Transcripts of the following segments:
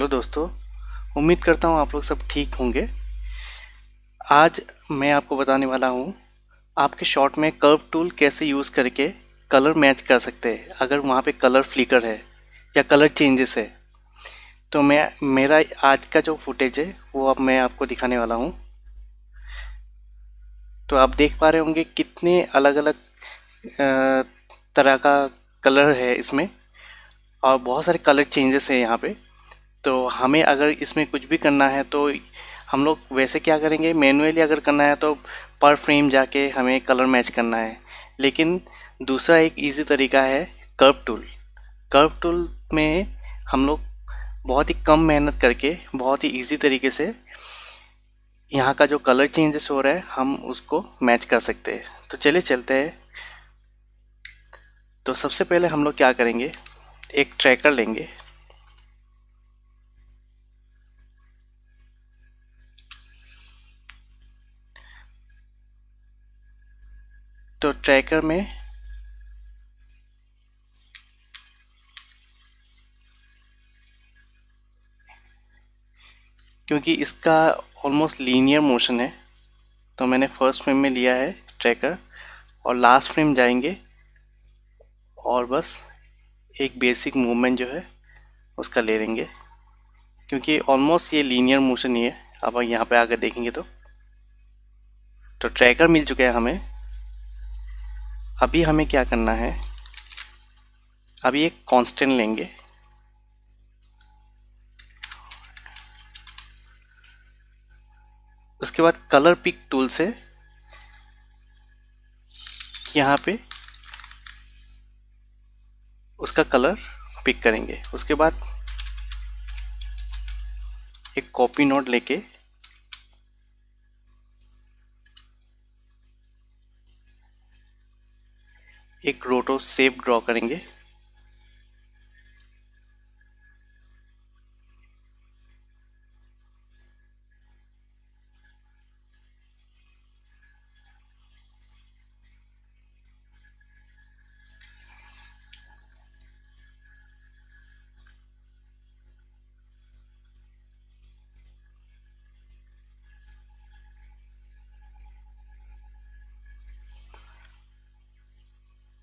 hello दोस्तों उम्मीद करता हूँ आप लोग सब ठीक होंगे आज मैं आपको बताने वाला हूँ आपके शॉट में कर्व टूल कैसे यूज़ करके कलर मैच कर सकते हैं अगर वहाँ पे कलर फ्लिकर है या कलर चेंजेस है तो मैं मेरा आज का जो फुटेज है वो अब मैं आपको दिखाने वाला हूँ तो आप देख पा रहे होंगे कितने अलग अलग तरह का कलर है इसमें और बहुत सारे कलर चेंजेस हैं यहाँ पर तो हमें अगर इसमें कुछ भी करना है तो हम लोग वैसे क्या करेंगे मैनुअली अगर करना है तो पर फ्रेम जाके हमें कलर मैच करना है लेकिन दूसरा एक इजी तरीका है कर्व टूल कर्व टूल में हम लोग बहुत ही कम मेहनत करके बहुत ही इजी तरीके से यहाँ का जो कलर चेंजेस हो रहा है हम उसको मैच कर सकते हैं तो चलिए चलते हैं तो सबसे पहले हम लोग क्या करेंगे एक ट्रैकर लेंगे ट्रैकर में क्योंकि इसका ऑलमोस्ट लीनियर मोशन है तो मैंने फर्स्ट फ्रेम में लिया है ट्रैकर और लास्ट फ्रेम जाएंगे और बस एक बेसिक मूवमेंट जो है उसका ले लेंगे क्योंकि ऑलमोस्ट ये लीनियर मोशन ही है अब यहाँ पे आकर देखेंगे तो तो ट्रैकर मिल चुका है हमें अभी हमें क्या करना है अभी एक कांस्टेंट लेंगे उसके बाद कलर पिक टूल से यहाँ पे उसका कलर पिक करेंगे उसके बाद एक कॉपी नोट लेके एक रोटो सेप ड्रॉ करेंगे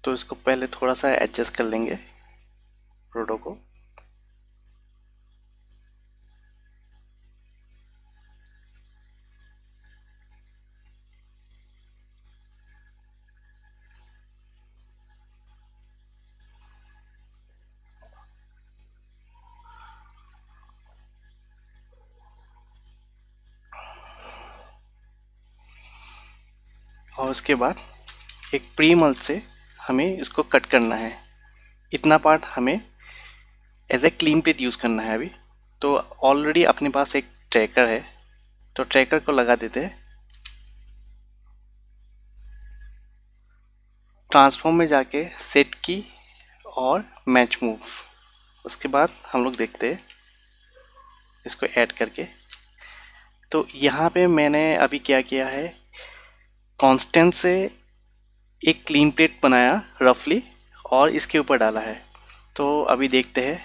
तो इसको पहले थोड़ा सा एडजस्ट कर लेंगे प्रोडो को और उसके बाद एक प्रीमल से हमें इसको कट करना है इतना पार्ट हमें as a clean plate use करना है अभी तो ऑलरेडी अपने पास एक ट्रैकर है तो ट्रैकर को लगा देते हैं ट्रांसफॉर्म में जाके सेट की और मैच मूव उसके बाद हम लोग देखते हैं इसको ऐड करके तो यहाँ पे मैंने अभी क्या किया है कांस्टेंट से एक क्लीन प्लेट बनाया रफली और इसके ऊपर डाला है तो अभी देखते हैं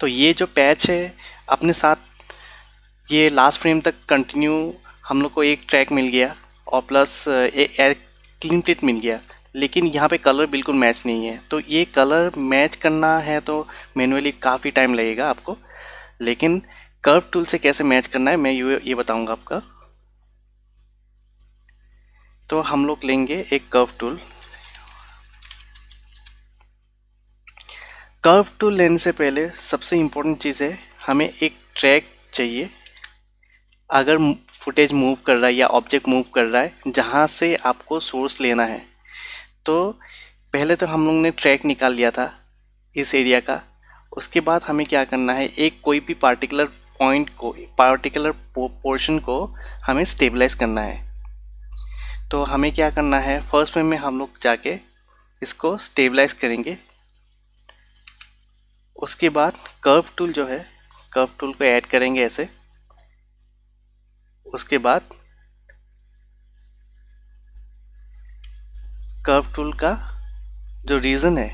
तो ये जो पैच है अपने साथ ये लास्ट फ्रेम तक कंटिन्यू हम लोग को एक ट्रैक मिल गया और प्लस एक क्लीन प्लेट मिल गया लेकिन यहाँ पे कलर बिल्कुल मैच नहीं है तो ये कलर मैच करना है तो मैनुअली काफ़ी टाइम लगेगा आपको लेकिन कर्व टूल से कैसे मैच करना है मैं ये ये बताऊंगा आपका तो हम लोग लेंगे एक कर्व टूल कर्व टूल लेने से पहले सबसे इम्पोर्टेंट चीज़ है हमें एक ट्रैक चाहिए अगर फुटेज मूव कर रहा है या ऑब्जेक्ट मूव कर रहा है जहाँ से आपको सोर्स लेना है तो पहले तो हम लोग ने ट्रैक निकाल लिया था इस एरिया का उसके बाद हमें क्या करना है एक कोई भी पार्टिकुलर पॉइंट को पार्टिकुलर पोर्शन को हमें स्टेबलाइज करना है तो हमें क्या करना है फर्स्ट में, में हम लोग जाके इसको स्टेबलाइज करेंगे उसके बाद कर्व टूल जो है कर्व टूल को ऐड करेंगे ऐसे उसके बाद कर्व टूल का जो रीज़न है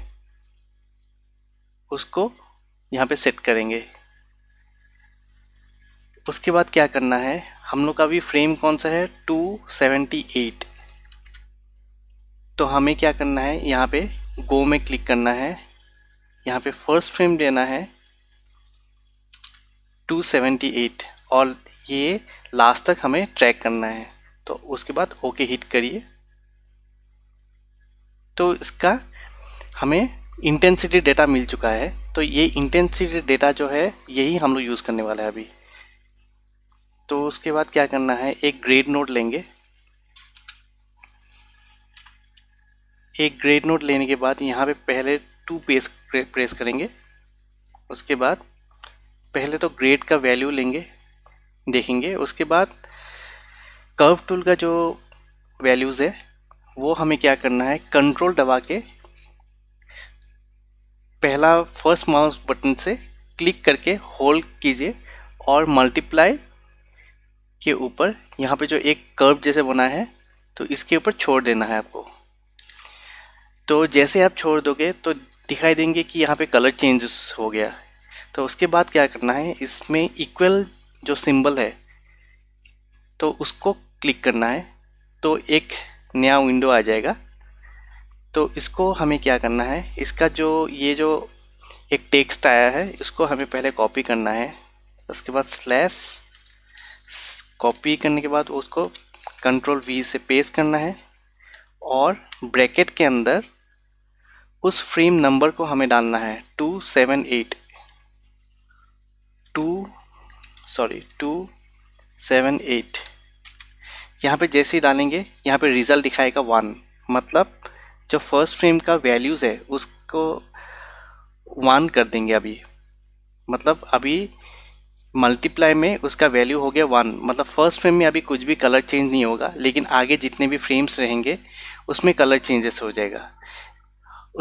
उसको यहाँ पे सेट करेंगे उसके बाद क्या करना है हम लोग का भी फ्रेम कौन सा है 278 तो हमें क्या करना है यहाँ पे गो में क्लिक करना है यहाँ पे फर्स्ट फ्रेम देना है 278 और ये लास्ट तक हमें ट्रैक करना है तो उसके बाद ओके हिट करिए तो इसका हमें इंटेंसिटी डेटा मिल चुका है तो ये इंटेंसिटी डेटा जो है यही हम लोग यूज़ करने वाले हैं अभी तो उसके बाद क्या करना है एक ग्रेड नोट लेंगे एक ग्रेड नोट लेने के बाद यहाँ पे पहले टू पेस प्रेस करेंगे उसके बाद पहले तो ग्रेड का वैल्यू लेंगे देखेंगे उसके बाद कर्व टूल का जो वैल्यूज़ है वो हमें क्या करना है कंट्रोल दबा के पहला फर्स्ट माउस बटन से क्लिक करके होल्ड कीजिए और मल्टीप्लाई के ऊपर यहाँ पे जो एक कर्व जैसे बना है तो इसके ऊपर छोड़ देना है आपको तो जैसे आप छोड़ दोगे तो दिखाई देंगे कि यहाँ पे कलर चेंजेस हो गया तो उसके बाद क्या करना है इसमें इक्वल जो सिंबल है तो उसको क्लिक करना है तो एक नया विंडो आ जाएगा तो इसको हमें क्या करना है इसका जो ये जो एक टेक्स्ट आया है इसको हमें पहले कॉपी करना है उसके बाद स्लैश कॉपी करने के बाद उसको कंट्रोल वी से पेस्ट करना है और ब्रैकेट के अंदर उस फ्रेम नंबर को हमें डालना है two seven eight two sorry two seven eight यहाँ पे जैसे ही डालेंगे यहाँ पे रिज़ल्ट दिखाएगा वन मतलब जो फर्स्ट फ्रेम का वैल्यूज़ है उसको वन कर देंगे अभी मतलब अभी मल्टीप्लाई में उसका वैल्यू हो गया वन मतलब फर्स्ट फ्रेम में अभी कुछ भी कलर चेंज नहीं होगा लेकिन आगे जितने भी फ्रेम्स रहेंगे उसमें कलर चेंजेस हो जाएगा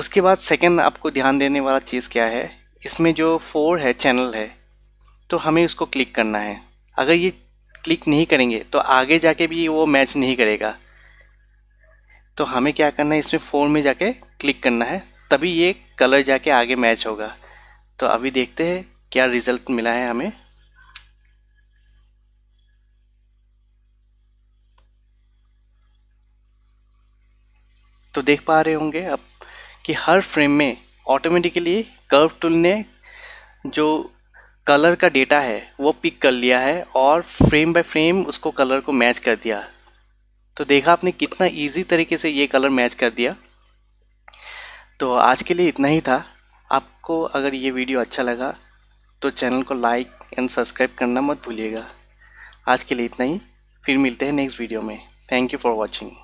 उसके बाद सेकेंड आपको ध्यान देने वाला चीज़ क्या है इसमें जो फोर है चैनल है तो हमें उसको क्लिक करना है अगर ये क्लिक नहीं करेंगे तो आगे जाके भी वो मैच नहीं करेगा तो हमें क्या करना है इसमें फोर में जाके क्लिक करना है तभी ये कलर जाके आगे मैच होगा तो अभी देखते हैं क्या रिज़ल्ट मिला है हमें तो देख पा रहे होंगे अब कि हर फ्रेम में ऑटोमेटिकली कर्व टूल ने जो कलर का डेटा है वो पिक कर लिया है और फ्रेम बाय फ्रेम उसको कलर को मैच कर दिया तो देखा आपने कितना इजी तरीके से ये कलर मैच कर दिया तो आज के लिए इतना ही था आपको अगर ये वीडियो अच्छा लगा तो चैनल को लाइक एंड सब्सक्राइब करना मत भूलिएगा आज के लिए इतना ही फिर मिलते हैं नेक्स्ट वीडियो में थैंक यू फॉर वॉचिंग